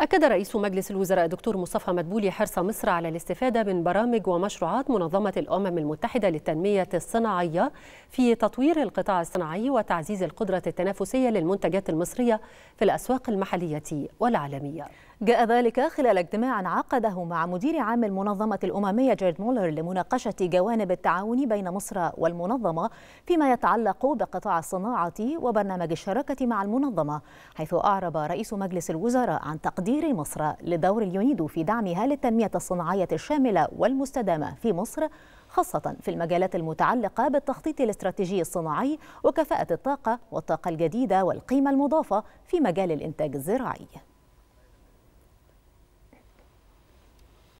أكد رئيس مجلس الوزراء دكتور مصطفى مدبولي حرص مصر على الاستفادة من برامج ومشروعات منظمة الأمم المتحدة للتنمية الصناعية في تطوير القطاع الصناعي وتعزيز القدرة التنافسية للمنتجات المصرية في الأسواق المحلية والعالمية جاء ذلك خلال اجتماع عقده مع مدير عام المنظمة الأممية جيرد مولر لمناقشة جوانب التعاون بين مصر والمنظمة فيما يتعلق بقطاع الصناعة وبرنامج الشراكة مع المنظمة حيث أعرب رئيس مجلس الوزراء عن تقدير مصر لدور اليونيدو في دعمها للتنمية الصناعية الشاملة والمستدامة في مصر خاصة في المجالات المتعلقة بالتخطيط الاستراتيجي الصناعي وكفاءة الطاقة والطاقة الجديدة والقيمة المضافة في مجال الإنتاج الزراعي